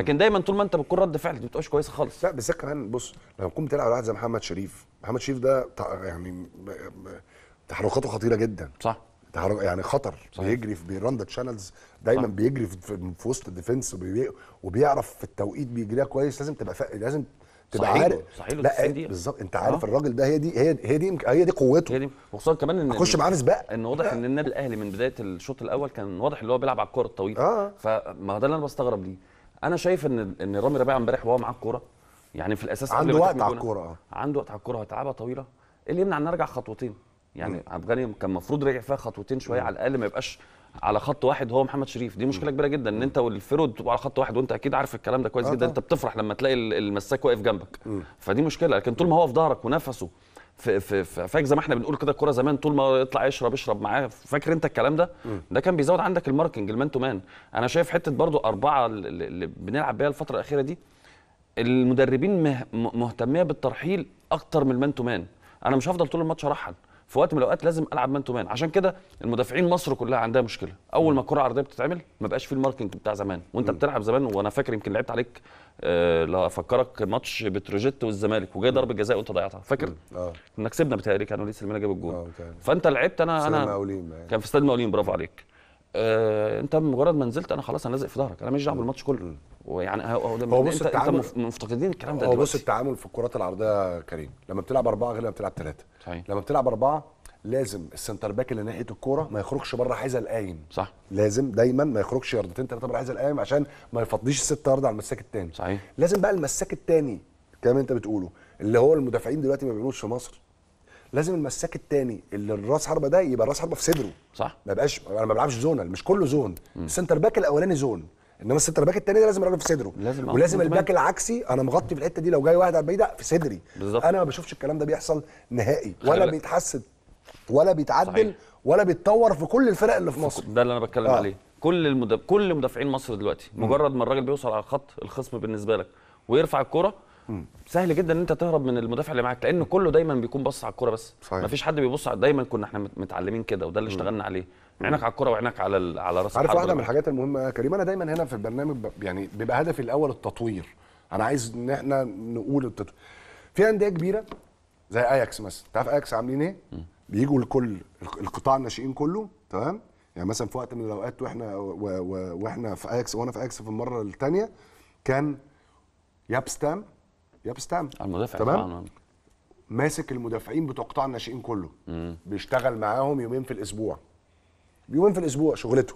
لكن دايما طول ما انت بتكون رد فعلك ما بتبقاش كويسه خالص لا بس كمان بص لما تكون بتلعب على واحد زي محمد شريف محمد شريف ده يعني تحركاته خطيره جدا صح تحرك يعني خطر صحيح. بيجري في بيران تشانلز دايما صح. بيجري في, في وسط الديفنس وبيعرف في التوقيت بيجريها كويس لازم تبقى فا... لازم تبقى صحيح عارف صحيح لا بالظبط انت عارف أه. الراجل ده هي دي هي دي هي دي, هي دي قوته هي دي وخصوصا كمان ان اخش معاه سباق ان واضح ان النادي الاهلي من بدايه الشوط الاول كان واضح ان هو بيلعب على الكره الطويله آه. فما ده اللي انا بستغرب ليه انا شايف ان ان رامي ربيعه امبارح وهو معاه الكوره يعني في الاساس عنده وقت على الكوره آه. عنده وقت على الكوره هتلعبها طويله ايه اللي يمنع ان ارجع خطوتين يعني عبد الغني كان المفروض رجع فيها خطوتين شويه على الاقل ما يبقاش على خط واحد هو محمد شريف دي مشكله كبيره جدا ان انت والفرود بتبقوا على خط واحد وانت اكيد عارف الكلام ده كويس آه، جدا انت بتفرح لما تلاقي المساك واقف جنبك فدي مشكله لكن طول ما هو في ظهرك ونفسه في في فاك زي ما احنا بنقول كده الكوره زمان طول ما يطلع يشرب يشرب معاه فاكر انت الكلام ده ده كان بيزود عندك الماركنج المان تو مان انا شايف حته برضو اربعه اللي بنلعب بيها الفتره الاخيره دي المدربين مهتميه بالترحيل اكتر من المان تو مان انا مش هفضل طول الماتش ارحل في وقت من الاوقات لازم العب مان تو مان عشان كده المدافعين مصر كلها عندها مشكله اول ما الكره العرضيه بتتعمل ما بقاش في الماركنج بتاع زمان وانت بتلعب زمان وانا فاكر يمكن لعبت عليك أه لا افكرك ماتش بتروجيت والزمالك وجاي ضربه جزاء وانت ضيعتها فاكر اه كنا كسبنا بتهيألي كان وليد سليمان جاب الجول آه، فانت لعبت انا انا كان في استاد مقاولين برافو عليك آه انت مجرد ما نزلت انا خلاص انا لازق في ظهرك انا ماليش دعوه بالماتش كله ويعني هو ده هو بص انت, انت مفتقدين الكلام ده هو بص التعامل في الكرات العرضيه يا كريم لما بتلعب اربعه غير لما بتلعب ثلاثه صحيح. لما بتلعب اربعه لازم السنتر باك اللي ناحيه الكوره ما يخرجش بره حيز القايم صح لازم دايما ما يخرجش ياردتين ثلاثه بره حيز القايم عشان ما يفضيش الست يارد على المساك الثاني صحيح لازم بقى المساك الثاني اللي انت بتقوله اللي هو المدافعين دلوقتي ما بيعملوش في مصر لازم المساك الثاني اللي الراس حربه ده يبقى راس حربه في صدره صح ما يبقاش انا ما بلعبش زونال مش كله زون السنتر باك الاولاني زون انما السنتر باك الثاني ده لازم الراجل في صدره لازم ولازم الباك العكسي انا مغطي في الحته دي لو جاي واحد على البعيده في صدري بالزبط. انا ما بشوفش الكلام ده بيحصل نهائي ولا بيتحسن ولا بيتعدل صحيح. ولا بيتطور في كل الفرق اللي في مصر ده اللي انا بتكلم آه. عليه كل المدف... كل مدافعين مصر دلوقتي مجرد ما الراجل بيوصل على الخط الخصم بالنسبه لك ويرفع الكره سهل جدا ان انت تهرب من المدافع اللي معاك لان كله دايما بيكون بص على الكوره بس صحيح. مفيش حد بيبص على دايما كنا احنا متعلمين كده وده اللي اشتغلنا عليه عينك على الكوره وعينك على ال... على راس عارف واحده من الحاجات المهمه يا كريم انا دايما هنا في البرنامج ب... يعني بيبقى هدفي الاول التطوير انا عايز ان احنا نقول التطوير في انديه كبيره زي اياكس مثلا انت عارف اياكس عاملين ايه بيجوا لكل القطاع الناشئين كله تمام يعني مثلا في وقت من الاوقات واحنا و... و... واحنا في اياكس وانا في اياكس في المره الثانيه كان ياب ستام يا بستام على المدافع تمام ماسك المدافعين بتوع قطاع الناشئين كله مم. بيشتغل معاهم يومين في الاسبوع يومين في الاسبوع شغلته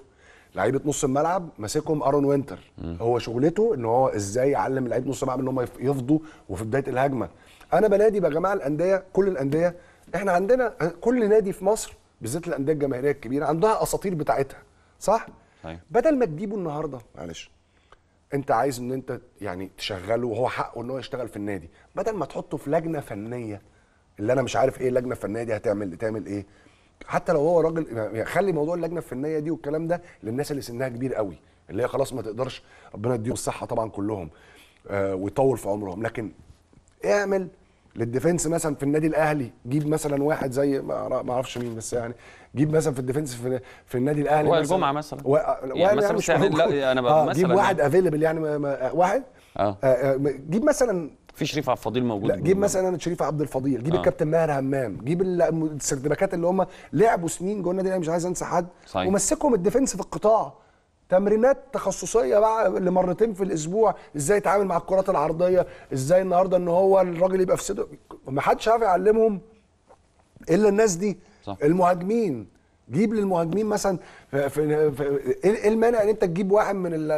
لعيبه نص الملعب ماسكهم ارون وينتر مم. هو شغلته ان هو ازاي يعلم لعيبه نص الملعب ان هم يفضوا وفي بدايه الهجمه انا بنادي يا جماعه الانديه كل الانديه احنا عندنا كل نادي في مصر بالذات الانديه الجماهيريه الكبيره عندها اساطير بتاعتها صح؟ هاي. أيوة. بدل ما تجيبه النهارده معلش انت عايز ان انت يعني تشغله وهو حقه ان هو يشتغل في النادي بدل ما تحطه في لجنه فنيه اللي انا مش عارف ايه اللجنه الفنيه دي هتعمل تعمل ايه حتى لو هو راجل يعني يعني خلي موضوع اللجنه الفنيه دي والكلام ده للناس اللي سنها كبير قوي اللي هي خلاص ما تقدرش ربنا يديهم الصحه طبعا كلهم آه ويطول في عمرهم لكن اعمل للديفنس مثلا في النادي الاهلي جيب مثلا واحد زي ما اعرفش مين بس يعني جيب مثلا في الديفنس في, في النادي الاهلي وائل جمعه مثلا وائل و... يعني مثلا يعني مش لا يعني انا آه مثلا جيب واحد افيلبل يعني ما ما واحد آه. آه, آه، جيب مثلا في شريف عبد الفضيل موجود لا جيب مثلا انا شريف عبد الفضيل جيب آه. الكابتن ماهر همام جيب السردباكات اللي هم لعبوا سنين جوه النادي الاهلي مش عايز انسى حد صحيح. ومسكهم الديفنس في القطاع تمرينات تخصصيه بقى لمرتين في الاسبوع ازاي يتعامل مع الكرات العرضيه ازاي النهارده ان هو الراجل يبقى في صدره ما حدش عارف يعلمهم الا الناس دي صح. المهاجمين جيب للمهاجمين مثلا في إيه،, ايه المانع ان انت تجيب واحد من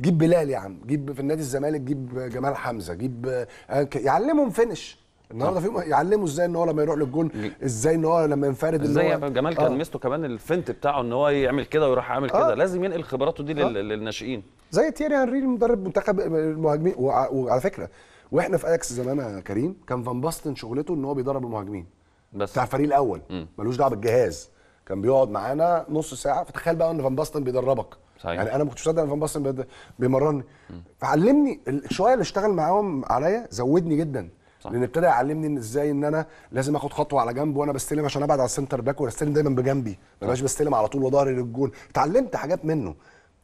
جيب بلال يا عم جيب في النادي الزمالك جيب جمال حمزه جيب آه، يعلمهم فينش النهارده فيهم يعلموا ازاي ان هو لما يروح للجون ازاي ان هو لما ينفرد ان ازاي هو... جمال كان آه. ميزته كمان الفنت بتاعه ان هو يعمل كده ويروح عامل كده آه. لازم ينقل خبراته دي آه. للناشئين زي تيري هنري المدرب منتخب المهاجمين وعلى فكره واحنا في اياكس زمان يا كريم كان فان باستن شغلته ان هو بيدرب المهاجمين بس بتاع الفريق الاول ملوش دعوه بالجهاز كان بيقعد معانا نص ساعه فتخيل بقى ان فان باستن بيدربك صحيح. يعني انا ما كنتش مصدق ان فان باستن بيمرني فعلمني شويه اللي اشتغل معاهم عليا زودني جدا صح. لان ابتدى يعلمني ان ازاي ان انا لازم اخد خطوه على جنب وانا بستلم عشان ابعد على السنتر باك واستلم دايما بجنبي ما بقاش بستلم على طول وضهري للجون اتعلمت حاجات منه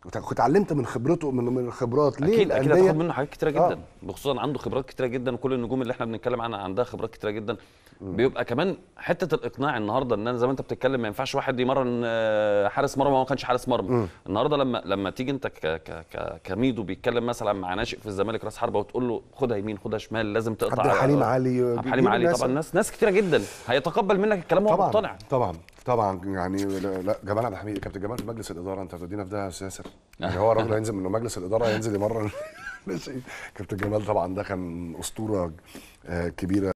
كنت اتعلمت من خبرته من من الخبرات ليه اكيد اكيد هتاخد منه حاجات كتيره آه. جدا آه. بخصوصا عنده خبرات كتيره جدا وكل النجوم اللي احنا بنتكلم عنها عندها خبرات كتيره جدا مم. بيبقى كمان حته الاقناع النهارده ان انا زي ما انت بتتكلم ما ينفعش واحد يمرن آه، حارس مرمى ما كانش حارس مرمى النهارده لما لما تيجي انت ك ك ك كميدو بيتكلم مثلا مع ناشئ في الزمالك راس حربه وتقول له خدها يمين خدها شمال لازم تقطع عبد الحليم آه، علي عبد الحليم علي طبعا ناس ناس كتيره جدا هيتقبل منك الكلام وهو مقتنع طبعا طبعا يعني لا جمال عبد الحميد كابتن جمال في مجلس الاداره انت بتدينا في ده يا اساسا يعني هو الراجل هينزل من مجلس الاداره هينزل يمرن كابتن جمال طبعا ده كان اسطوره آه، كبيره